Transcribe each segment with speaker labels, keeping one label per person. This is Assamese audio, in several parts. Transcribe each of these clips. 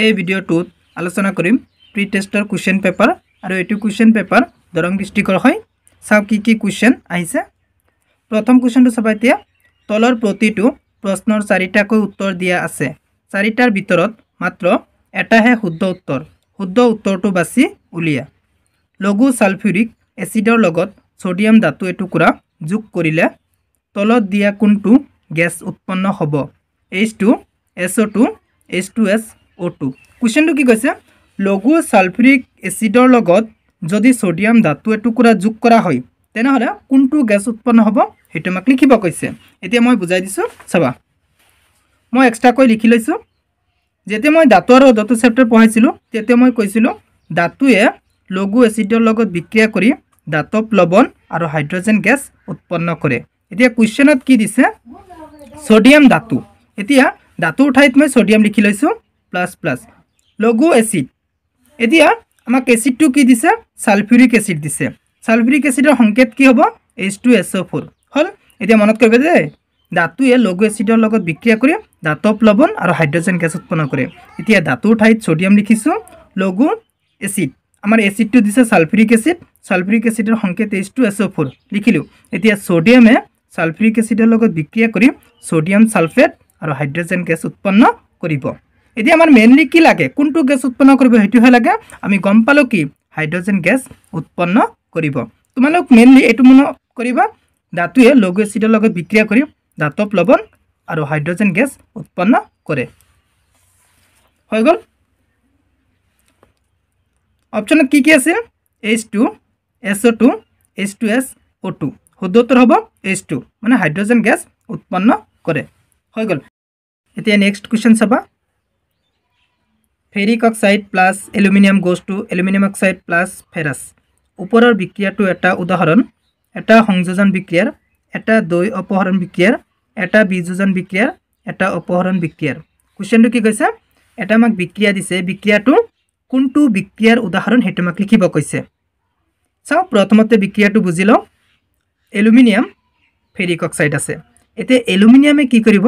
Speaker 1: এই ভিডিঅ'টোত আলোচনা কৰিম প্ৰি টেষ্টৰ কুৱেশ্যন পেপাৰ আৰু এইটো কুৱেশ্যন পেপাৰ দৰং ডিষ্ট্ৰিক্টৰ হয় চাওক কি কি কুৱেশ্যন আহিছে প্ৰথম কুৱেশ্যনটো চাবা এতিয়া তলৰ প্ৰতিটো প্ৰশ্নৰ চাৰিটাকৈ উত্তৰ দিয়া আছে চাৰিটাৰ ভিতৰত মাত্ৰ এটাহে শুদ্ধ উত্তৰ শুদ্ধ উত্তৰটো বাছি উলিয়া লঘু ছালফিউৰিক এচিডৰ লগত ছ'ডিয়াম ধাতু এটুকুৰা যোগ কৰিলে তলত দিয়া কোনটো গেছ উৎপন্ন হ'ব H two S O' two H two S O' two কুৱেশ্যনটো কি কৈছে লঘু ছালফ্ৰিক এচিডৰ লগত যদি ছ'ডিয়াম ধাতু এটুকুৰা যোগ কৰা হয় তেনেহ'লে কোনটো গেছ উৎপন্ন হ'ব সেইটো আমাক লিখিব কৈছে এতিয়া মই বুজাই দিছোঁ চাবা মই এক্সট্ৰাকৈ লিখি লৈছোঁ যেতিয়া মই ধাতু আৰু অধাতু চেপ্টাৰ পঢ়াইছিলোঁ তেতিয়া মই কৈছিলোঁ ধাতুৱে লঘু এচিডৰ লগত বিক্ৰিয়া কৰি ধাতৱ লৱণ আৰু হাইড্ৰজেন গেছ উৎপন্ন কৰে এতিয়া কুৱেশ্যনত কি দিছে ছ'ডিয়াম ধাতু এতিয়া ধাতুৰ ঠাইত মই ছ'ডিয়াম লিখি লৈছোঁ প্লাছ প্লাছ লঘু এচিড এতিয়া আমাক এচিডটো কি দিছে ছালফিউৰিক এচিড দিছে ছালফিউৰিক এচিডৰ সংকেত কি হ'ব H two S O' four হ'ল এতিয়া মনত কৰিব দে ধাতুৱে লঘু এচিডৰ লগত বিক্ৰিয়া কৰি ধাতৱ লৱণ আৰু হাইড্ৰজেন গেছ উৎপন্ন কৰে এতিয়া ধাতুৰ ঠাইত ছ'ডিয়াম লিখিছোঁ লঘু এচিড আমাৰ এচিডটো দিছে ছালফিউৰিক এচিড ছালফিউৰিক এচিডৰ সংকেত H two S O' four লিখিলোঁ এতিয়া ছ'ডিয়ামে ছালফিউৰিক এচিডৰ লগত বিক্ৰিয়া কৰি ছ'ডিয়াম ছালফেট আৰু হাইড্ৰজেন গেছ উৎপন্ন কৰিব এতিয়া আমাৰ মেইনলি কি লাগে কোনটো গেছ উৎপন্ন কৰিব সেইটোহে লাগে আমি গম পালোঁ কি হাইড্ৰজেন গেছ উৎপন্ন কৰিব তোমালোক মেইনলি এইটো মনত কৰিবা ধাতুৱে লঘু এচিডৰ লগত বিক্ৰিয়া কৰি ধাতৱ লৱণ আৰু হাইড্ৰজেন গেছ উৎপন্ন কৰে হৈ গ'ল অপশ্যনত কি কি আছিল H two S O' two H two S O' two শুদ্ধোত্তৰ হ'ব এইচ টু মানে হাইড্ৰজেন গেছ উৎপন্ন কৰে হৈ গ'ল এতিয়া নেক্সট কুৱেশ্যন চাবা ফেৰিক অক্সাইড প্লাছ এলুমিনিয়াম গছটো এলুমিনিয়াম অক্সাইড প্লাছ ফেৰাছ ওপৰৰ বিক্ৰিয়াটো এটা উদাহৰণ এটা সংযোজন বিক্ৰিয়াৰ এটা দৈ অপহৰণ বিক্ৰিয়াৰ এটা বিযোজন বিক্ৰিয়াৰ এটা অপহৰণ বিক্ৰিয়াৰ কুৱেশ্যনটো কি কৈছে এটা আমাক বিক্ৰিয়া দিছে বিক্ৰিয়াটো কোনটো বিক্ৰিয়াৰ উদাহৰণ সেইটো আমাক লিখিব কৈছে চাওঁ প্ৰথমতে বিক্ৰিয়াটো বুজি লওঁ এলুমিনিয়াম ফেৰিক অক্সাইড আছে এতিয়া এলুমিনিয়ামে কি কৰিব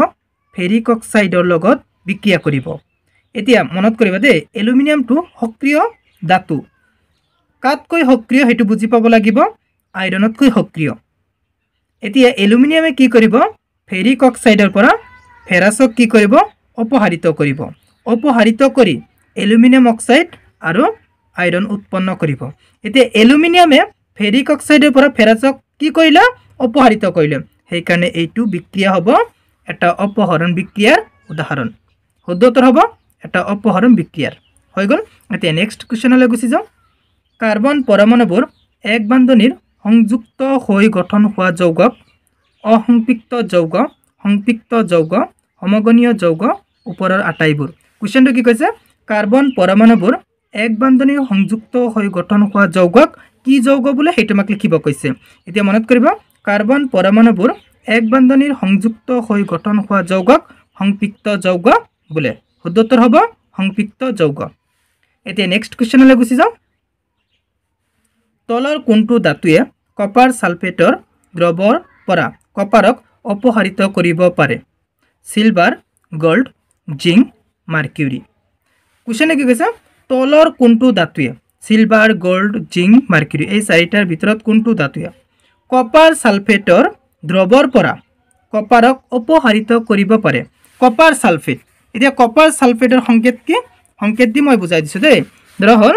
Speaker 1: ফেৰিক অক্সাইডৰ লগত বিক্ৰিয়া কৰিব এতিয়া মনত কৰিবা দেই এলুমিনিয়ামটো সক্ৰিয় ধাতু কাতকৈ সক্ৰিয় সেইটো বুজি পাব লাগিব আইৰণতকৈ সক্ৰিয় এতিয়া এলুমিনিয়ামে কি কৰিব ফেৰিক অক্সাইডৰ পৰা ফেৰাছক কি কৰিব অপসাৰিত কৰিব অপসাৰিত কৰি এলুমিনিয়াম অক্সাইড আৰু আইৰণ উৎপন্ন কৰিব এতিয়া এলুমিনিয়ামে ফেৰিক অক্সাইডৰ পৰা ফেৰাছক কি কৰিলে অপসাৰিত কৰিলে সেইকাৰণে এইটো বিক্ৰিয়া হ'ব এটা অপহৰণ বিক্ৰিয়াৰ উদাহৰণ শুদ্ধ উত্তৰ হ'ব এটা অপহৰণ বিক্ৰিয়াৰ হৈ গ'ল এতিয়া নেক্সট কুৱেশ্যনলৈ গুচি যাওঁ কাৰ্বন পৰমাণুবোৰ এক বান্ধনিৰ সংযুক্ত হৈ গঠন হোৱা যৌগক অসংপৃক্ত যৌগ সংপৃক্ত যৌগ সমগনীয় যৌগ ওপৰৰ আটাইবোৰ কুৱেশ্যনটো কি কৈছে কাৰ্বন পৰমাণুবোৰ এক বান্ধনিৰ সংযুক্ত হৈ গঠন হোৱা যৌগক কি যৌগ বোলে সেইটো তোমাক লিখিব কৈছে এতিয়া মনত কৰিব কাৰ্বন পৰমাণুবোৰ এক বান্ধনিৰ সংযুক্ত হৈ গঠন হোৱা যৌগক সংপৃক্ত যৌগ বোলে শুদ্ধ উত্তৰ হ'ব সংপৃক্ত যৌগ এতিয়া নেক্সট কুৱেশ্যনলৈ গুচি যাওঁ তলৰ কোনটো ধাতুৱে কপাৰ ছালফেটৰ দ্ৰৱৰ পৰা কপাৰক অপসাৰিত কৰিব পাৰে চিলভাৰ গল্ড জিং মাৰ্কিউৰী কুৱেশ্যনে কি কৈছে তলৰ কোনটো ধাতুৱে চিলভাৰ গোল্ড জিং মাৰ্কিউৰী এই চাৰিটাৰ ভিতৰত কোনটো ধাতুৱে কপাৰ ছালফেটৰ দ্ৰৱৰ পৰা কপাৰক অপসাৰিত কৰিব পাৰে কপাৰ ছালফেট এতিয়া কপাৰ ছালফেটৰ সংকেত কি সংকেত দি মই বুজাই দিছোঁ দেই ধৰা হ'ল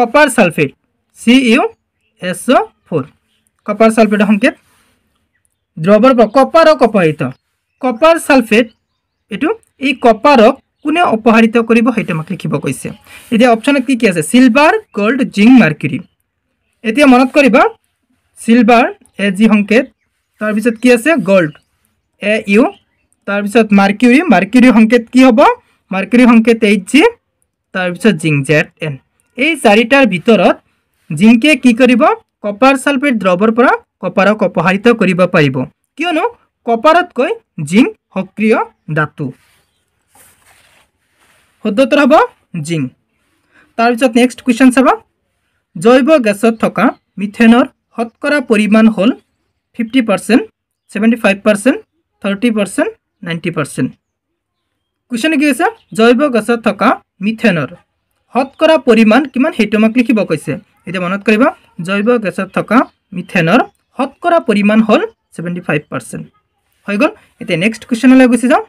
Speaker 1: copper sulphate C U S O' four copper ছালফেটৰ সংকেত দ্ৰৱৰ কপাৰ অপহাৰিত কপাৰ ছালফেট এইটো এই কপাৰক কোনে অপহাৰিত কৰিব সেইটো আমাক লিখিব কৈছে এতিয়া অপশ্যনত কি কি আছে চিলভাৰ গ'ল্ড জিং মাৰ্কিৰি এতিয়া মনত কৰিবা চিলভাৰ এ জি সংকেত তাৰপিছত কি আছে গ'ল্ড এ ইউ তাৰপিছত মাৰ্কিউৰী মাৰ্কিউৰী সংকেত কি হ'ব মাৰ্কিউৰী সংকেত এইচ জি তাৰপিছত জিংক জেড এন এই চাৰিটাৰ ভিতৰত জিংকে কি কৰিব কপাৰ চালফেট দ্ৰৱৰ পৰা কপাৰক অপহাৰিত কৰিব পাৰিব কিয়নো কপাৰতকৈ জিংক সক্ৰিয় ধাতু সদ্যতৰ হ'ব জিংক তাৰপিছত নেক্সট কুৱেশ্যন চাবা জৈৱ গেছত থকা মিথেনৰ শতকৰা পৰিমাণ হ'ল fifty percent seventy five percent thirty percent ninety percent question কি হৈছে জৈৱ গছত থকা মিথেনৰ শতকৰা পৰিমাণ কিমান সেইটো আমাক লিখিব কৈছে এতিয়া মনত কৰিব জৈৱ গেছত থকা মিথেনৰ শতকৰা পৰিমাণ হ'ল ছেভেণ্টি ফাইভ পাৰ্চেণ্ট হৈ গ'ল এতিয়া নেক্সট কুৱেশ্যনলৈ গুচি যাওঁ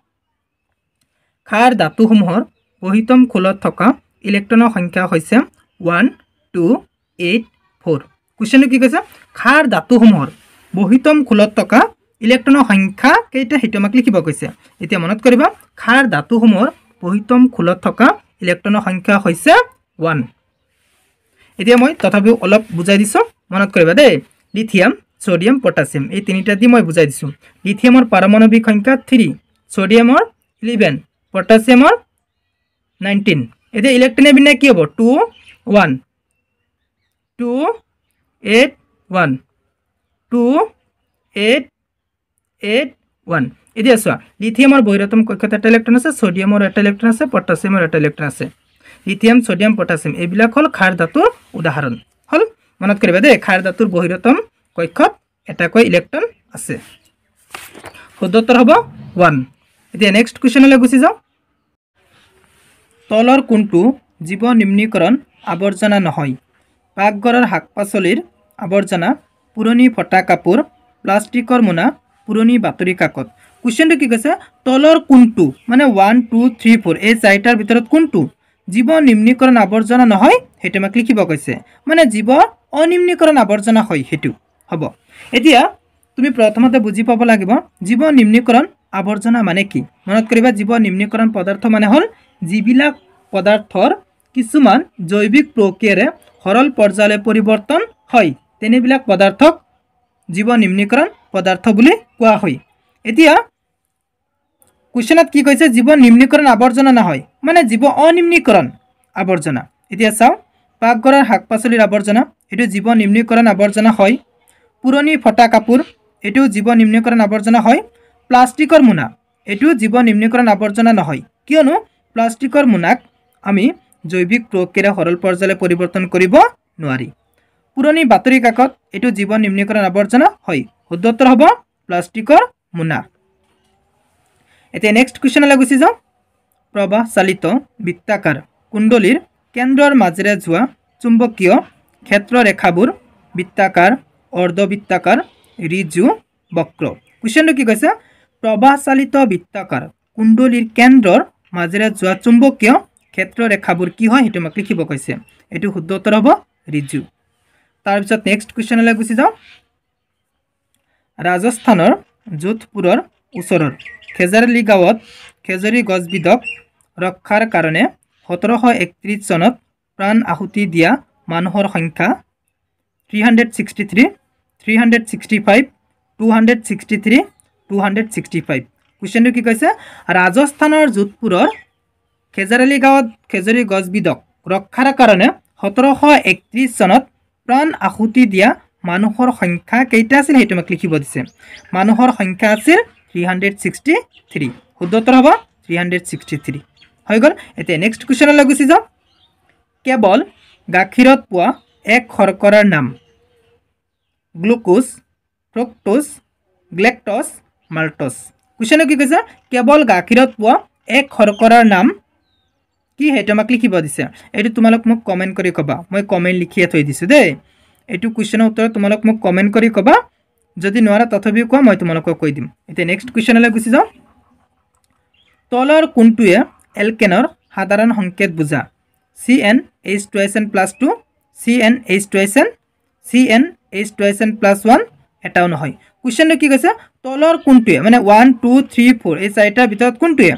Speaker 1: খাৰ ধাতুসমূহৰ বহিতম খোলত থকা ইলেক্ট্ৰনৰ সংখ্যা হৈছে ওৱান টু এইট ফ'ৰ কুৱেশ্যনটো কি কৈছে খাৰ ধাতুসমূহৰ বহিতম খোলত থকা ইলেক্ট্ৰনৰ সংখ্যা কেইটা সেইটো আমাক লিখিব কৈছে এতিয়া মনত কৰিব খাৰ ধাতুসমূহৰ পহিতম খোলত থকা ইলেক্ট্ৰনৰ সংখ্যা হৈছে ওৱান এতিয়া মই তথাপিও অলপ বুজাই দিছোঁ মনত কৰিবা দেই লিথিয়াম ছ'ডিয়াম পটাছিয়াম এই তিনিটা দি মই বুজাই দিছোঁ লিথিয়ামৰ পাৰমাণৱিক সংখ্যা থ্ৰী ছ'ডিয়ামৰ ইলেভেন পটাছিয়ামৰ নাইনটিন এতিয়া ইলেক্ট্ৰনে বিনা কি হ'ব two one two eight one two eight eight one এতিয়া চোৱা লিথিয়ামৰ বহিৰতম কক্ষত এটা ইলেক্ট্ৰন আছে ছডিয়ামৰ এটা ইলেক্ট্ৰন আছে পটাচিয়ামৰ এটা ইলেক্ট্ৰন আছে লিথিয়াম ছডিয়াম পটাচিয়াম এইবিলাক হ'ল খাৰ ধাতুৰ উদাহৰণ হ'ল মনত কৰিবা দেই খাৰ ধাতুৰ বহিৰতম কক্ষত এটাকৈ ইলেক্ট্ৰন আছে শুদ্ধোত্তৰ হ'ব ওৱান এতিয়া নেক্সট কুৱেশ্যনলৈ গুচি যাওঁ তলৰ কোনটো জীৱ নিম্নীকৰণ আৱৰ্জনা নহয় পাকঘৰৰ শাক পাচলিৰ আৱৰ্জনা পুৰণি ফটা কাপোৰ প্লাষ্টিকৰ মোনা পুৰণি বাতৰি কাকত কুৱেশ্যনটো কি কৈছে তলৰ কোনটো মানে ওৱান টু থ্ৰী ফ'ৰ এই চাৰিটাৰ ভিতৰত কোনটো জীৱ নিম্নীকৰণ আৱৰ্জনা নহয় সেইটো আমাক লিখিব কৈছে মানে জীৱ অনিম্নীকৰণ আৱৰ্জনা হয় সেইটো হ'ব এতিয়া তুমি প্ৰথমতে বুজি পাব লাগিব জীৱ নিম্নীকৰণ আৱৰ্জনা মানে কি মনত কৰিবা জীৱ নিম্নীকৰণ পদাৰ্থ মানে হ'ল যিবিলাক পদাৰ্থৰ কিছুমান জৈৱিক প্ৰক্ৰিয়াৰে সৰল পৰ্যায়লৈ পৰিৱৰ্তন হয় তেনেবিলাক পদাৰ্থক জীৱ নিম্নীকৰণ পদাৰ্থ বুলি কোৱা হয় এতিয়া কুৱেশ্যনত কি কৈছে জীৱ নিম্নীকৰণ আৱৰ্জনা নহয় মানে জীৱ অনিম্নীকৰণ আৱৰ্জনা এতিয়া চাওঁ পাকঘৰৰ শাক পাচলিৰ আৱৰ্জনা এইটো জীৱ নিম্নীকৰণ আৱৰ্জনা হয় পুৰণি ফটা কাপোৰ এইটো জীৱ নিম্নীকৰণ আৱৰ্জনা হয় প্লাষ্টিকৰ মোনা এইটো জীৱ নিম্নীকৰণ আৱৰ্জনা নহয় কিয়নো প্লাষ্টিকৰ মোনাক আমি জৈৱিক প্ৰক্ৰিয়াৰে সৰল পৰ্যায়লৈ পৰিৱৰ্তন কৰিব নোৱাৰি পুৰণি বাতৰি কাকত এইটো জীৱ নিম্নীকৰণ আৱৰ্জনা হয় শুদ্ধোত্তৰ হ'ব প্লাষ্টিকৰ মোনা এতিয়া নেক্সট কুৱেশ্যনলৈ গুচি যাওঁ প্ৰবাহ চালিত বৃত্তাকাৰ কুণ্ডলীৰ কেন্দ্ৰৰ মাজেৰে যোৱা চুম্বকীয় ক্ষেত্ৰৰেখাবোৰ বৃত্তাকাৰ অৰ্ধবৃত্তাকাৰ ৰিজু বক্ৰ কুৱেশ্যনটো কি কৈছে প্ৰবাহ চালিত বৃত্তাকাৰ কুণ্ডলীৰ কেন্দ্ৰৰ মাজেৰে যোৱা চুম্বকীয় ক্ষেত্ৰৰেখাবোৰ কি হয় সেইটো আমাক লিখিব কৈছে এইটো শুদ্ধোত্তৰ হ'ব ৰিজু তাৰ পিছত নেক্সট কুৱেশ্যনলৈ গুচি যাওঁ ৰাজস্থানৰ যোধপুৰৰ ওচৰৰ খেজাৰলি গাঁৱত খেজৰি গছবিধক ৰক্ষাৰ কাৰণে সোতৰশ একত্ৰিছ চনত প্ৰাণ আহুতি দিয়া মানুহৰ সংখ্যা three hundred sixty three three hundred sixty five two hundred sixty three two hundred sixty five কুৱেশ্যনটো কি কৈছে ৰাজস্থানৰ যোধপুৰৰ খেজাৰালি গাঁৱত খেজৰি গছবিধক ৰক্ষাৰ কাৰণে সোতৰশ একত্ৰিছ চনত প্ৰাণ আহুতি দিয়া মানুহৰ সংখ্যা কেইটা আছিল সেইটো মোক লিখিব দিছে মানুহৰ সংখ্যা আছিল থ্ৰী হাণ্ড্ৰেড ছিক্সটি থ্ৰী শুদ্ধত্তৰ হ'ব থ্ৰী হাণ্ড্ৰেড ছিক্সটি থ্ৰী হৈ গ'ল এতিয়া নেক্সট কুৱেশ্যনলৈ গুচি যাওক কেৱল গাখীৰত পোৱা এক শৰ্কৰাৰ নাম গ্লুক'জ ফ্ৰক্টোজ গ্লেক্টছ মাল্টছ কুৱেশ্যনে কি কৈছে কেৱল গাখীৰত পোৱা এক শৰ্কৰাৰ নাম কি সেইটো আমাক লিখিব দিছে এইটো তোমালোক মোক কমেণ্ট কৰি ক'বা মই কমেণ্ট লিখিয়ে থৈ দিছোঁ দেই এইটো কুৱেশ্যনৰ উত্তৰত তোমালোক মোক কমেণ্ট কৰি ক'বা যদি নোৱাৰা তথাপিও কোৱা মই তোমালোকক কৈ দিম এতিয়া নেক্সট কুৱেশ্যনলৈ গুচি যাওঁ তলৰ কোনটোৱে এলকেনৰ সাধাৰণ সংকেত বুজা C N H twice N plus two C N H twice N C N H twice N plus one এটাও নহয় কুৱেশ্যনটো কি কৈছে তলৰ কোনটোৱে মানে ওৱান টু থ্ৰী ফ'ৰ এই চাৰিটাৰ ভিতৰত কোনটোৱে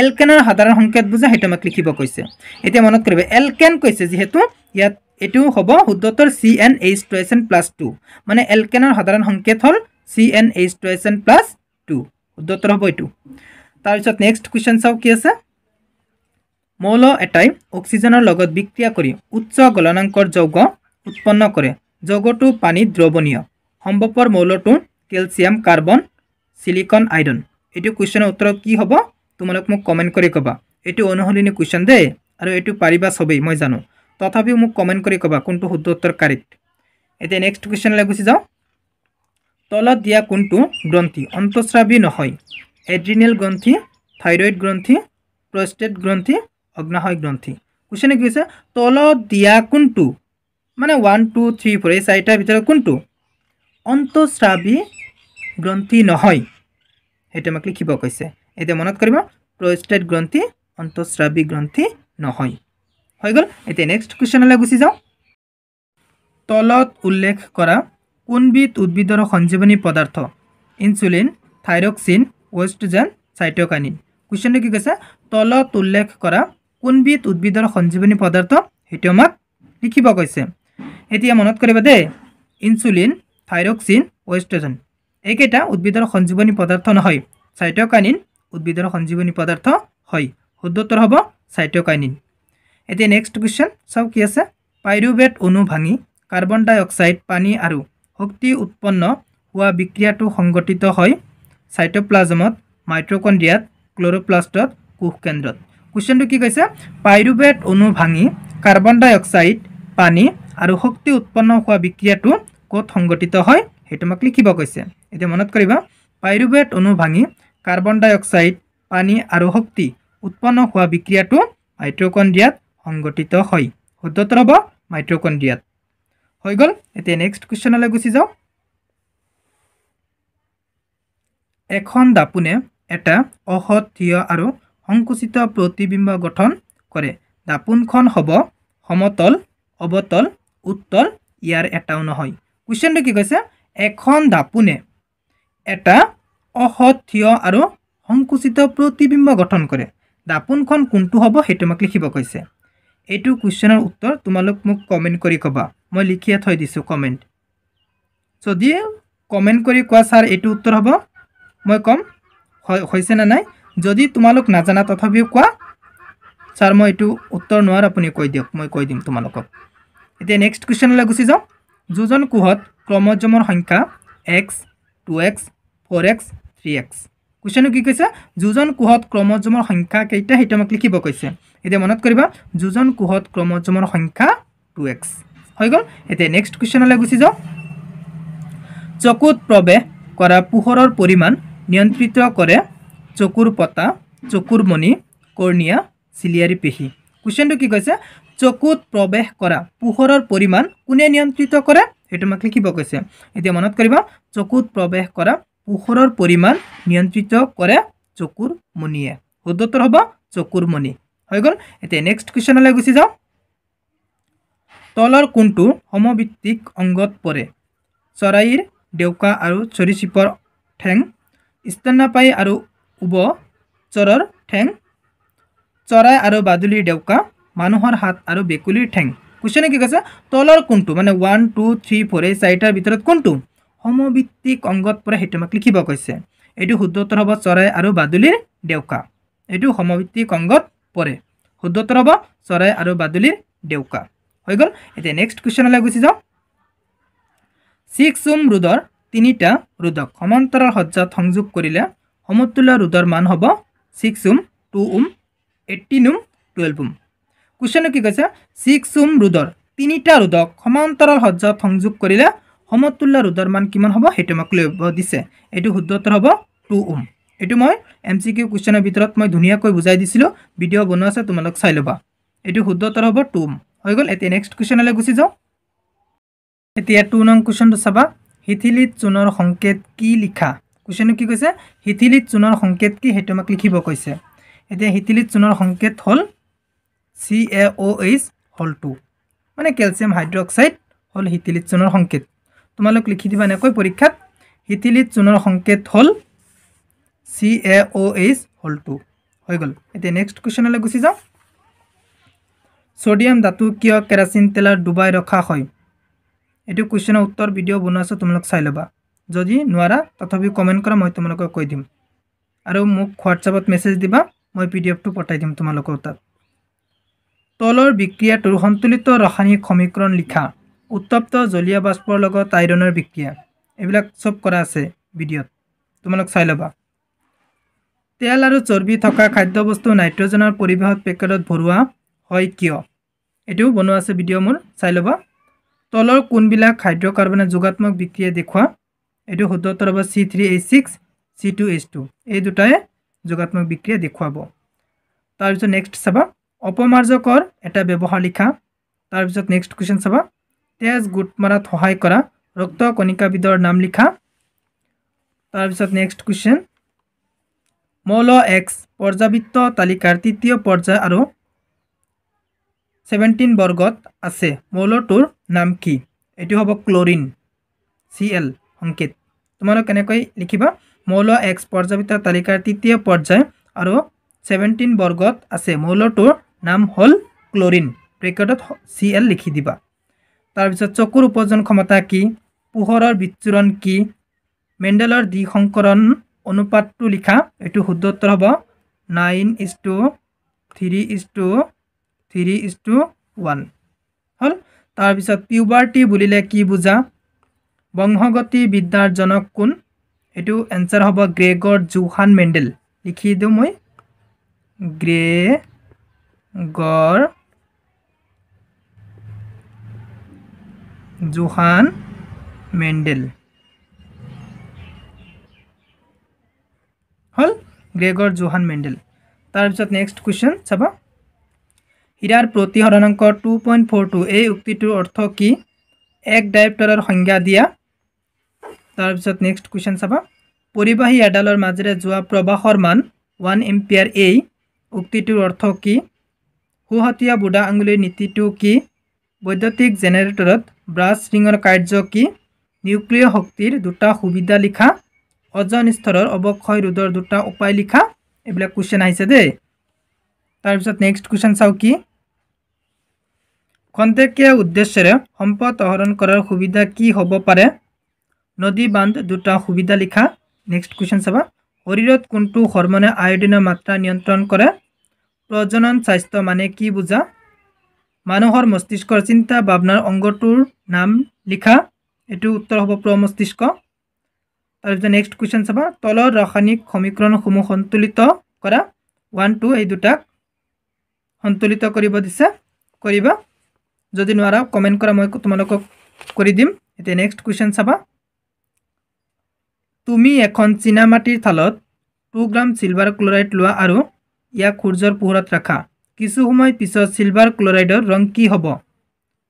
Speaker 1: এলকেনৰ সাধাৰণ সংকেত বুজা সেইটো আমাক লিখিব কৈছে এতিয়া মনত কৰিব এলকেন কৈছে যিহেতু ইয়াত এইটো হ'ব শুদ্ধত্তৰ C N H twice n plus two মানে এলকেনৰ সাধাৰণ সংকেত হ'ল C N H twice n plus two শুদ্ধত্তৰ হ'ব এইটো তাৰপিছত নেক্সট কুৱেশ্যন চাওক কি আছে মৌল এটাই অক্সিজেনৰ লগত বিক্ৰিয়া কৰি উচ্চ গলনাংকৰ যৌগ উৎপন্ন কৰে যৌগটো পানী দ্ৰৱণীয় সম্ভৱপৰ মৌলটো কেলছিয়াম কাৰ্বন চিলিকন আইৰণ এইটো কুৱেশ্যনৰ উত্তৰ কি হ'ব তোমালোক মোক কমেণ্ট কৰি ক'বা এইটো অনুশীলনী কুৱেশ্যন দেই আৰু এইটো পাৰিবা চবেই মই জানো তথাপিও মোক কমেণ্ট কৰি ক'বা কোনটো শুদ্ধ উত্তৰ কাৰিত এতিয়া নেক্সট কুৱেশ্যনলৈ গুচি যাওঁ তলত দিয়া কোনটো গ্ৰন্থি অন্তঃস্ৰাৱী নহয় এড্ৰিনেল গ্ৰন্থি থাইৰইড গ্ৰন্থি প্ৰষ্টেট গ্ৰন্থি অগ্নাশয় গ্ৰন্থি কুৱেশ্যনে কি হৈছে তলত দিয়া কোনটো মানে ওৱান টু থ্ৰী ফ'ৰ এই চাৰিটাৰ ভিতৰত কোনটো অন্তস্ৰাৱী গ্ৰন্থি নহয় সেইটো আমাক লিখিব কৈছে এতিয়া মনত কৰিব প্ৰষ্টেট গ্ৰন্থি অন্তঃস্ৰাৱী গ্ৰন্থি নহয় হৈ গ'ল এতিয়া নেক্সট কুৱেশ্যনলৈ গুচি যাওঁ তলত উল্লেখ কৰা কোনবিধ উদ্ভিদৰ সঞ্জীৱনী পদাৰ্থ ইনচুলিন থাইৰক্সিন ৱেষ্টজেন চাইটকানিন কুৱেশ্যনটো কি কৈছে তলত উল্লেখ কৰা কোনবিধ উদ্ভিদৰ সঞ্জীৱনী পদাৰ্থ সেইটো আমাক লিখিব কৈছে এতিয়া মনত কৰিব দেই ইনচুলিন থাইৰক্সিন ৱেষ্টজেন এইকেইটা উদ্ভিদৰ সঞ্জীৱনী পদাৰ্থ নহয় চাইটকানিন উদ্ভিদৰ সঞ্জীৱনী পদাৰ্থ হয় শুদ্ধ উত্তৰ হ'ব চাইট'কাইনিন এতিয়া নেক্সট কুৱেশ্যন চাওক কি আছে পাইৰুভেট অণু ভাঙি কাৰ্বন ডাই অক্সাইড পানী আৰু শক্তি উৎপন্ন হোৱা বিক্ৰিয়াটো সংঘটিত হয় চাইট'প্লাজমত মাইট্ৰকণ্ডিয়াত ক্ল'ৰোপ্লাষ্টত কোষ কেন্দ্ৰত কুৱেশ্যনটো কি কৈছে পাইৰুভেট অণু ভাঙি কাৰ্বন ডাই অক্সাইড পানী আৰু শক্তি উৎপন্ন হোৱা বিক্ৰিয়াটো ক'ত সংঘটিত হয় সেইটো আমাক লিখিব কৈছে এতিয়া মনত কৰিব পাইৰুভেট অণু ভাঙি কাৰ্বন ডাই অক্সাইড পানী আৰু শক্তি উৎপন্ন হোৱা বিক্ৰিয়াটো মাইট্ৰকণ্ডিয়াত সংঘটিত হয় শুদ্ধত ৰ'ব মাইট্ৰকণ্ডিয়াত হৈ গ'ল এতিয়া নেক্সট কুৱেশ্যনলৈ গুচি যাওঁ এখন দাপোনে এটা অসথিয় আৰু সংকুচিত প্ৰতিবিম্ব গঠন কৰে দাপোনখন হ'ব সমতল অৱতল উত্তল ইয়াৰ এটাও নহয় কুৱেশ্যনটো কি কৈছে এখন দাপোনে এটা থিয় আৰু সংকুচিত প্ৰতিবিম্ব গঠন কৰে দাপোনখন কোনটো হ'ব সেইটো মোক লিখিব কৈছে এইটো কুৱেশ্যনৰ উত্তৰ তোমালোক মোক কমেণ্ট কৰি ক'বা মই লিখিয়ে থৈ দিছোঁ কমেণ্ট যদি কমেণ্ট কৰি কোৱা ছাৰ এইটো উত্তৰ হ'ব মই ক'ম হৈছে নে নাই যদি তোমালোক নাজানা তথাপিও কোৱা ছাৰ মই এইটো উত্তৰ নোৱাৰোঁ আপুনি কৈ দিয়ক মই কৈ দিম তোমালোকক এতিয়া নেক্সট কুৱেশ্যনলৈ গুচি যাওঁ যোজন কোহত ক্ৰমজমৰ সংখ্যা X two X four X three X কুৱেশ্যনটো কি কৈছে যোজন কোহত ক্ৰমজমৰ সংখ্যা কেইটা সেইটো আমাক লিখিব কৈছে এতিয়া মনত কৰিবা যোজন কোহত ক্ৰমজমৰ সংখ্যা টু এক্স হৈ গ'ল এতিয়া নেক্সট কুৱেশ্যনলৈ গুচি যাওঁ চকুত প্ৰৱেশ কৰা পোহৰৰ পৰিমাণ নিয়ন্ত্ৰিত কৰে চকুৰ পতা চকুৰ মণি কৰ্ণিয়া চিলিয়াৰী পেশী কুৱেশ্যনটো কি কৈছে চকুত প্ৰৱেশ কৰা পোহৰৰ পৰিমাণ কোনে নিয়ন্ত্ৰিত কৰে সেইটো আমাক লিখিব কৈছে এতিয়া মনত কৰিবা চকুত প্ৰৱেশ কৰা পোহৰৰ পৰিমাণ নিয়ন্ত্ৰিত কৰে চকুৰ মণিয়ে শুদ্ধত্তৰ হ'ব চকুৰ মণি হৈ গ'ল এতিয়া নেক্সট কুৱেশ্যনলৈ গুচি যাওঁ তলৰ কোনটো সমভিত্তিক অংগত পৰে চৰাইৰ ডেউকা আৰু চৰিচিপৰ ঠেং স্তন্যপায়ী আৰু উব চৰৰ ঠেং চৰাই আৰু বাদুলিৰ ডেউকা মানুহৰ হাত আৰু বেকুলিৰ ঠেং কুৱেশ্যনে কি কৈছে তলৰ কোনটো মানে ওৱান টু থ্ৰী ফ'ৰ এই চাৰিটাৰ ভিতৰত কোনটো সমবৃত্তিক অংগত পৰে সেইটো আমাক লিখিব কৈছে এইটো শুদ্ধোত্তৰ হ'ব চৰাই আৰু বাদুলিৰ ডেউকা এইটো সমবৃত্তিক অংগত পৰে শুদ্ধোত্তৰ হ'ব চৰাই আৰু বাদুলিৰ ডেউকা হৈ গ'ল এতিয়া নেক্সট কুৱেশ্যনলৈ গুচি যাওঁ চিকচুম ৰোদৰ তিনিটা ৰোদক সমান্তৰৰ সজ্জাত সংযোগ কৰিলে সমতুল্য ৰোদৰ মান হ'ব six ohm two ohm eighteen ohm twelve ohm কুৱেশ্যনটো কি কৈছে চিক্স ওম ৰোদৰ তিনিটা ৰোদক সমান্তৰৰ সজ্জাত সংযোগ কৰিলে সমতুল্য ৰোধৰ মান কিমান হ'ব সেইটো আমাক ল'ব দিছে এইটো শুদ্ধ উত্তৰ হ'ব টু ওম এইটো মই এম চি কিউ কুৱেশ্যনৰ ভিতৰত মই ধুনীয়াকৈ বুজাই দিছিলোঁ ভিডিঅ' বনোৱা আছে তোমালোক চাই ল'বা এইটো শুদ্ধ উত্তৰ হ'ব টু ওম হৈ গ'ল এতিয়া নেক্সট কুৱেশ্যনলৈ গুচি যাওঁ এতিয়া টু নং কুৱেশ্যনটো চাবা শিথিলিত চোনৰ সংকেত কি লিখা কুৱেশ্যনটো কি কৈছে শিথিলিত চূণৰ সংকেত কি সেইটো আমাক লিখিব কৈছে এতিয়া শিথিলিত চোনৰ সংকেত হ'ল চি এ অ' এইচ হ'ল টু মানে কেলছিয়াম হাইড্ৰক্সাইড হ'ল শিথিলিত চূণৰ সংকেত তোমালোক লিখি দিবা এনেকৈ পৰীক্ষাত শিথিলিত চূণৰ সংকেত হ'ল চি এ অ' এইচ হ'ল টু হৈ গ'ল এতিয়া নেক্সট কুৱেশ্যনলৈ গুচি যাওঁ চডিয়াম ধাতু কিয় কেৰাচিন তেলত ডুবাই ৰখা হয় এইটো কুৱেশ্যনৰ উত্তৰ ভিডিঅ' বনোৱা আছে তোমালোক চাই ল'বা যদি নোৱাৰা তথাপিও কমেণ্ট কৰা মই তোমালোকক কৈ দিম আৰু মোক হোৱাটছআপত মেছেজ দিবা মই পি ডি এফটো পঠাই দিম তোমালোকৰ তাত তলৰ বিক্ৰিয়াটোৰ সন্তুলিত ৰাসায়নিক সমীকৰণ লিখা উত্তপ্ত জলীয় বাষ্পৰ লগত আইৰণৰ বিক্ৰিয়া এইবিলাক চব কৰা আছে ভিডিঅ'ত তোমালোক চাই ল'বা তেল আৰু চৰ্বি থকা খাদ্যবস্তু নাইট্ৰজেনৰ পৰিৱেশত পেকেটত ভৰোৱা হয় কিয় এইটোও বনোৱা আছে ভিডিঅ' মোৰ চাই ল'বা তলৰ কোনবিলাক কাৰ্বনে যোগাত্মক বিক্ৰিয়া দেখুওৱা এইটো শুদ্ধত্তৰ হ'ব C three H six C two H two এই দুটাই যোগাত্মক বিক্ৰিয়া দেখুৱাব তাৰপিছত নেক্সট চাবা অপমাৰ্জকৰ এটা ব্যৱহাৰ লিখা তাৰপিছত নেক্সট কুৱেশ্যন চাবা তেজ গোট মৰাত সহায় কৰা ৰক্ত কণিকাবিধৰ নাম লিখা তাৰপিছত নেক্সট কুৱেশ্যন মৌল এক্স পৰ্যাবৃত্ত তালিকাৰ তৃতীয় পৰ্যায় আৰু ছেভেণ্টিন বৰ্গত আছে মৌলটোৰ নাম কি এইটো হ'ব ক্লৰিন চি এল সংকেত তোমালোক কেনেকৈ লিখিবা মৌল এক্স পৰ্যাবৃত্ত তালিকাৰ তৃতীয় পৰ্যায় আৰু ছেভেণ্টিন বৰ্গত আছে মৌলটোৰ নাম হ'ল ক্লৰিন ব্ৰেকেটত চি এল লিখি দিবা তাৰপিছত চকুৰ উপাৰ্জন ক্ষমতা কি পোহৰৰ বিচুৰণ কি মেণ্ডেলৰ দ্বি সংকৰণ অনুপাতটো লিখা এইটো শুদ্ধ উত্তৰ হ'ব nine is two three is two three is two one হ'ল তাৰপিছত পিউবাৰ্টি বুলিলে কি বুজা বংশগতি বিদ্যাৰ জনক কোন এইটো এনচাৰ হ'ব গ্ৰেগৰ জুহান মেণ্ডেল লিখি দিওঁ মই গ্ৰে গৰ জোহান মেণ্ডেল হ'ল গ্ৰেগৰ জোহান মেণ্ডেল তাৰপিছত নেক্সট কুৱেশ্যন চাবা হীৰাৰ প্ৰতিসৰণাংক টু পইণ্ট ফ'ৰ টু এই উক্তিটোৰ অৰ্থ কি এক ডাইপ্টৰৰ সংজ্ঞা দিয়া তাৰপিছত নেক্সট কুৱেশ্যন চাবা পৰিবাহী এডালৰ মাজেৰে যোৱা প্ৰবাহৰ মান ওৱান এম্পিয়াৰ এই উক্তিটোৰ অৰ্থ কি সুহতীয়া বুঢ়া আঙুলিৰ নীতিটো কি বৈদ্যুতিক জেনেৰেটৰত ব্ৰাছ ৰিঙৰ কাৰ্য কি নিউক্লিয় শক্তিৰ দুটা সুবিধা লিখা অজন স্তৰৰ অৱক্ষয় ৰোধৰ দুটা উপায় লিখা এইবিলাক কুৱেশ্যন আহিছে দেই তাৰপিছত নেক্সট কুৱেশ্যন চাওঁ কি খন্তেকীয়া উদ্দেশ্যেৰে সম্পদ আহৰণ কৰাৰ সুবিধা কি হ'ব পাৰে নদী বান্ধ দুটা সুবিধা লিখা নেক্সট কুৱেশ্যন চাবা শৰীৰত কোনটো হৰ্মনে আয়ডিনৰ মাত্ৰা নিয়ন্ত্ৰণ কৰে প্ৰজনন স্বাস্থ্য মানে কি বুজা মানুহৰ মস্তিষ্কৰ চিন্তা ভাৱনাৰ অংগটোৰ নাম লিখা এইটো উত্তৰ হ'ব প্ৰ মস্তিষ্ক তাৰপিছত নেক্সট কুৱেশ্যন চাবা তলৰ ৰাসায়নিক সমীকৰণসমূহ সন্তুলিত কৰা ওৱান টু এই দুটাক সন্তুলিত কৰিব দিছা কৰিবা যদি নোৱাৰা কমেণ্ট কৰা মই তোমালোকক কৰি দিম এতিয়া নেক্সট কুৱেশ্যন চাবা তুমি এখন চীনামাটিৰ থালত টু গ্ৰাম চিলভাৰ ক্লৰাইড লোৱা আৰু ইয়াক সূৰ্যৰ পোহৰত ৰাখা কিছু সময় পিছত চিলভাৰ ক্লৰাইডৰ ৰং কি হ'ব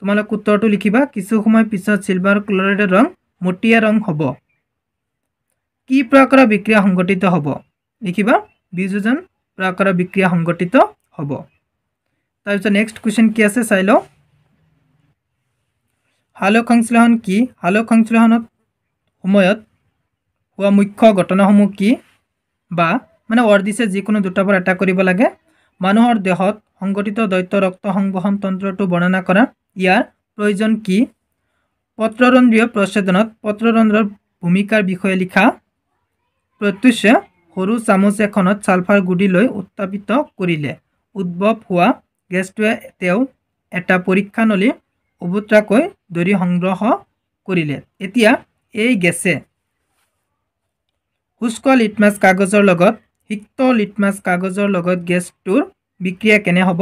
Speaker 1: তোমালোক উত্তৰটো লিখিবা কিছু সময় পিছত চিলভাৰ ক্লৰাইডৰ ৰং মটীয়া ৰং হ'ব কি প্ৰকাৰৰ বিক্ৰিয়া সংঘটিত হ'ব লিখিবা বিযোজন প্ৰকাৰৰ বিক্ৰিয়া সংঘটিত হ'ব তাৰপিছত নেক্সট কুৱেশ্যন কি আছে চাই লওঁ আলোক সংশ্লেষণ কি আলোক সংশ্লেষণত সময়ত হোৱা মুখ্য ঘটনাসমূহ কি বা মানে ৱৰ্ড যিকোনো দুটাৰ পৰা এটা কৰিব লাগে মানুহৰ দেহত সংগঠিত দৈত্য ৰক্ত সংবহন তন্ত্ৰটো বৰ্ণনা কৰা ইয়াৰ প্ৰয়োজন কি পত্ৰৰন্ধ্ৰীয় প্ৰচেদনত পত্ৰৰন্ধ্ৰৰ ভূমিকাৰ বিষয়ে লিখা প্ৰত্যুষে সৰু চামুচ এখনত ছালফাৰ গুড়ি লৈ উত্থাপিত কৰিলে উদ্ভৱ হোৱা গেছটোৱে তেওঁ এটা পৰীক্ষা নলী উভুত্ৰাকৈ ধৰি সংগ্ৰহ কৰিলে এতিয়া এই গেছে শুষ্ক লিটমাছ কাগজৰ লগত সিক্ত লিটমাছ কাগজৰ লগত গেছটোৰ বিক্ৰিয়া কেনে হ'ব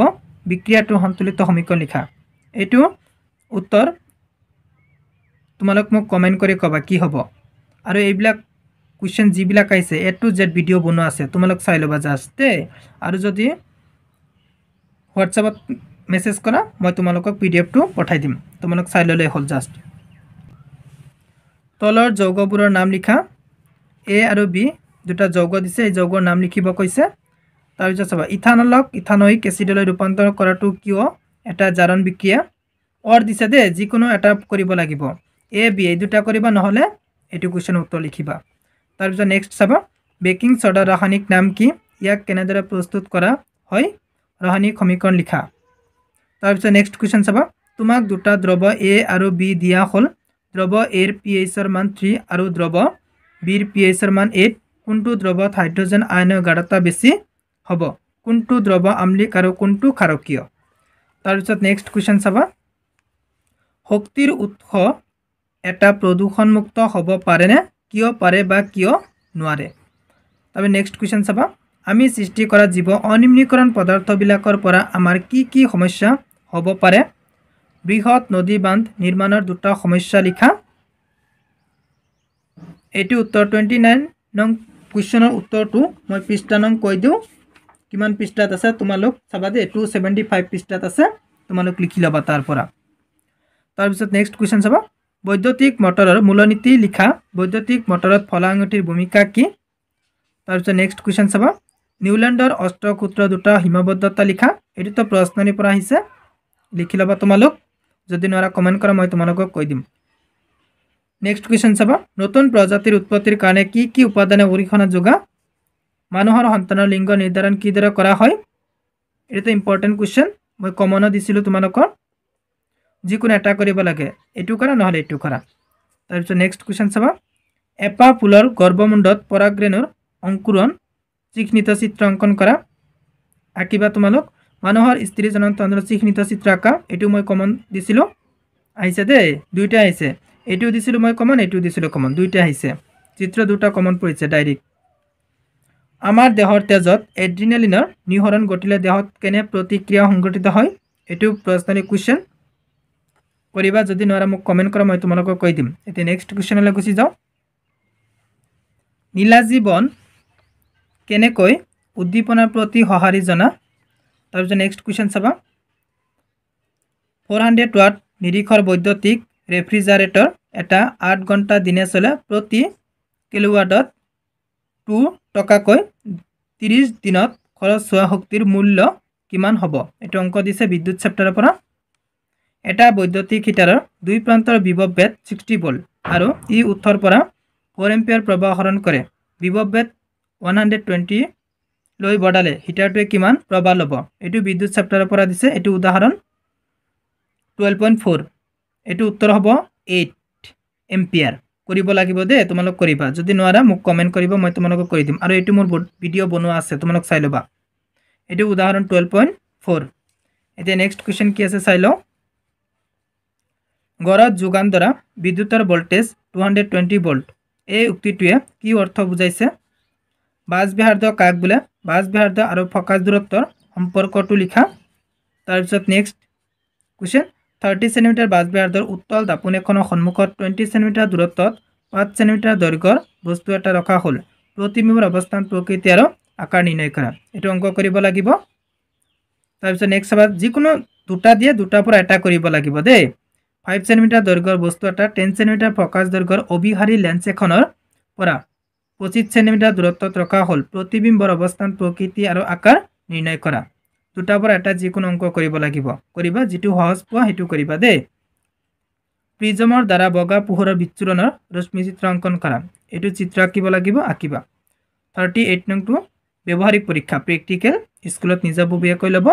Speaker 1: বিক্ৰিয়াটো সন্তুলিত সমীকৰণ লিখা এইটো উত্তৰ তোমালোক মোক কমেণ্ট কৰি ক'বা কি হ'ব আৰু এইবিলাক কুৱেশ্যন যিবিলাক আহিছে এ টু জেড ভিডিঅ' বনোৱা আছে তোমালোক চাই ল'বা জাষ্ট দেই আৰু যদি হোৱাটছআপত মেছেজ কৰা মই তোমালোকক পি ডি এফটো পঠাই দিম তোমালোক চাই ল'লেই হ'ল জাষ্ট তলৰ যৌগবোৰৰ নাম লিখা এ আৰু বি দুটা যৌগ দিছে এই যৌগৰ নাম লিখিব কৈছে তাৰপিছত চাব ইথানলক ইথানইক এচিডলৈ ৰূপান্তৰ কৰাটো কিয় এটা জাৰণ বিক্ৰিয়া অৰ দিছে দেই যিকোনো এটা কৰিব লাগিব এ বি এই দুটা কৰিব নহ'লে এইটো কুৱেশ্যনৰ উত্তৰ লিখিবা তাৰপিছত নেক্সট চাব বেকিং চ'ডাৰ ৰাসায়নিক নাম কি ইয়াক কেনেদৰে প্ৰস্তুত কৰা হয় ৰাসায়নিক সমীকৰণ লিখা তাৰপিছত নেক্সট কুৱেশ্যন চাব তোমাক দুটা দ্ৰৱ এ আৰু বি দিয়া হ'ল দ্ৰৱ এৰ পি এইচৰ মান থ্ৰী আৰু দ্ৰৱ বিৰ পি এইচৰ মান এইট কোনটো দ্ৰৱত হাইড্ৰজেন আয়নৰ গাঢ়তা বেছি হ'ব কোনটো দ্ৰৱ আম্লিক আৰু কোনটো খাৰকীয় তাৰপিছত নেক্সট কুৱেশ্যন চাবা শক্তিৰ উৎস এটা প্ৰদূষণমুক্ত হ'ব পাৰেনে কিয় পাৰে বা কিয় নোৱাৰে তাৰপিছত নেক্সট কুৱেশ্যন চাবা আমি সৃষ্টি কৰা জীৱ অনিম্নীকৰণ পদাৰ্থবিলাকৰ পৰা আমাৰ কি কি সমস্যা হ'ব পাৰে বৃহৎ নদী বান্ধ নিৰ্মাণৰ দুটা সমস্যা লিখা এইটো উত্তৰ টুৱেণ্টি নাইন নং কুৱেশ্যনৰ উত্তৰটো মই পৃষ্ঠা নং কৈ দিওঁ কিমান পৃষ্ঠাত আছে তোমালোক চাবা দেই এইটো ছেভেণ্টি ফাইভ পৃষ্ঠাত আছে তোমালোক লিখি ল'বা তাৰ পৰা তাৰপিছত নেক্সট কুৱেশ্যন চাবা বৈদ্যুতিক মটৰৰ মূলনীতি লিখা বৈদ্যুতিক মটৰত ফলাঙুঠিৰ ভূমিকা কি তাৰপিছত নেক্সট কুৱেশ্যন চাবা নিউলেণ্ডৰ অস্ত্ৰকূত্ৰ দুটা সীমাবদ্ধতা লিখা এইটোতো প্ৰশ্ননিৰ পৰা আহিছে লিখি ল'বা তোমালোক যদি নোৱাৰা কমেণ্ট কৰা মই তোমালোকক কৈ দিম নেক্সট কুৱেশ্যন চাবা নতুন প্ৰজাতিৰ উৎপত্তিৰ কাৰণে কি কি উপাদানে অৰিহণা যোগা মানুহৰ সন্তানৰ লিংগ নিৰ্ধাৰণ কিদৰে কৰা হয় এইটো ইম্পৰ্টেণ্ট কুৱেশ্যন মই কমনো দিছিলোঁ তোমালোকৰ যিকোনো এটা কৰিব লাগে এইটো কৰা নহ'লে এইটো কৰা তাৰপিছত নেক্সট কুৱেশ্যন চাবা এপাহ ফুলৰ গৰ্ভমুণ্ডত পৰাগ্ৰেণৰ অংকুৰণ চিহ্নিত চিত্ৰ অংকন কৰা আঁকিবা তোমালোক মানুহৰ স্ত্ৰী জনতন্ত্ৰৰ চিহ্নিত চিত্ৰ আঁকা এইটো মই কমন দিছিলোঁ আহিছে দেই দুয়োটাই আহিছে এইটো দিছিলোঁ মই কমন এইটো দিছিলোঁ কমন দুইটা আহিছে চিত্ৰ দুটা কমন পৰিছে ডাইৰেক্ট আমাৰ দেহৰ তেজত এড্ৰিনেলিনৰ নিহৰণ ঘটিলে দেহত কেনে প্ৰতিক্ৰিয়া সংঘটিত হয় এইটো প্ৰশ্নিক কুৱেশ্যন কৰিবা যদি নোৱাৰা মোক কমেণ্ট কৰা মই তোমালোকক কৈ দিম এতিয়া নেক্সট কুৱেশ্যনলৈ গুচি যাওঁ নীলা জীৱন কেনেকৈ উদ্দীপনাৰ প্ৰতি সঁহাৰি জনা তাৰপিছত নেক্সট কুৱেশ্যন চাবা ফ'ৰ হাণ্ড্ৰেড ৱাট নিৰীক্ষৰ বৈদ্যুতিক ৰেফ্ৰিজাৰেটৰ এটা আঠ ঘণ্টা দিনে চলে প্ৰতি কিলোৱাটত টু টকাকৈ ত্ৰিছ দিনত খৰচ হোৱা শক্তিৰ মূল্য কিমান হ'ব এইটো অংক দিছে বিদ্যুৎ চেপ্টাৰৰ পৰা এটা বৈদ্যুতিক হিটাৰৰ দুই প্ৰান্তৰ বিভৱ বেদ ছিক্সটি ভল্ট আৰু ই উত্তৰ পৰা ফ'ৰ এম্পিয়াৰ প্ৰবাহৰণ কৰে বিভৱ বেদ ওৱান হাণ্ড্ৰেড টুৱেণ্টিলৈ বঢ়ালে হিটাৰটোৱে কিমান প্ৰবাহ ল'ব এইটো বিদ্যুৎ চেপ্টাৰৰ পৰা দিছে এইটো উদাহৰণ টুৱেল্ভ পইণ্ট ফ'ৰ এইটো উত্তৰ হ'ব এইট এম্পিয়াৰ কৰিব লাগিব দেই তোমালোক কৰিবা যদি নোৱাৰা মোক কমেণ্ট কৰিব মই তোমালোকক কৰি দিম আৰু এইটো মোৰ ভিডিঅ' বনোৱা আছে তোমালোক চাই ল'বা এইটো উদাহৰণ টুৱেল্ভ পইণ্ট ফ'ৰ এতিয়া নেক্সট কুৱেশ্যন কি আছে চাই লওঁ গড়ত যোগান ধৰা বিদ্যুতৰ voltage two hundred twenty volt এই উক্তিটোৱে কি অৰ্থ বুজাইছে বাছ বাজবিহাৰ্দ কাক বোলে বাছ বাজবিহাৰ্দ আৰু ফকাছ দূৰত্বৰ সম্পৰ্কটো লিখা তাৰপিছত নেক্সট কুৱেশ্যন থাৰ্টি চেণ্টিমিটাৰ বাছবিহাৰ্ডৰ উত্তল দাপোন এখনৰ সন্মুখত টুৱেণ্টি চেণ্টিমিটাৰ দূৰত্বত পাঁচ চেণ্টিমিটাৰ দৈৰ্ঘ্যৰ বস্তু এটা ৰখা হ'ল প্ৰতিবিম্বৰ অৱস্থান প্ৰকৃতি আৰু আকাৰ নিৰ্ণয় কৰা এইটো অংক কৰিব লাগিব তাৰপিছত নেক্সট চাবা যিকোনো দুটা দিয়ে দুটাৰ পৰা এটা কৰিব লাগিব দেই ফাইভ চেণ্টিমিটাৰ দৈৰ্ঘ্যৰ বস্তু এটা টেন চেণ্টিমিটাৰ প্ৰকাশ দৈৰ্ঘ্যৰ অবিহাৰী লেন্স এখনৰ পৰা পঁচিছ চেণ্টিমিটাৰ দূৰত্বত ৰখা হ'ল প্ৰতিবিম্বৰ অৱস্থান প্ৰকৃতি আৰু আকাৰ নিৰ্ণয় কৰা দুটাৰ পৰা এটা যিকোনো অংক কৰিব লাগিব কৰিবা যিটো সহজ পোৱা সেইটো কৰিবা দেই প্ৰিজমৰ দ্বাৰা বগা পোহৰৰ বিচুৰণৰ ৰশ্মি চিত্ৰ অংকন কৰা এইটো চিত্ৰ আঁকিব লাগিব আঁকিবা থাৰ্টি এইট নংটো ব্যৱহাৰিক পৰীক্ষা প্ৰেক্টিকেল স্কুলত নিজাববীয়াকৈ ল'ব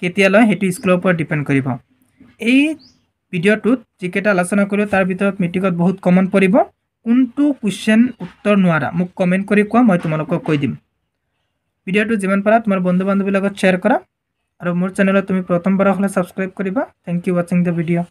Speaker 1: কেতিয়া লয় সেইটো স্কুলৰ ওপৰত ডিপেণ্ড কৰিব এই ভিডিঅ'টোত যিকেইটা আলোচনা কৰিলোঁ তাৰ ভিতৰত মেট্ৰিকত বহুত কমন পৰিব কোনটো কুৱেশ্যন উত্তৰ নোৱাৰা মোক কমেণ্ট কৰি কোৱা মই তোমালোকক কৈ দিম ভিডিঅ'টো যিমান পাৰা তোমাৰ বন্ধু বান্ধৱীৰ লগত শ্বেয়াৰ কৰা আৰু মোৰ চেনেলত তুমি প্ৰথমবাৰ হ'লে ছাবস্ক্ৰাইব কৰিবা থেংক ইউ ৱাচিং দ্য ভিডিঅ'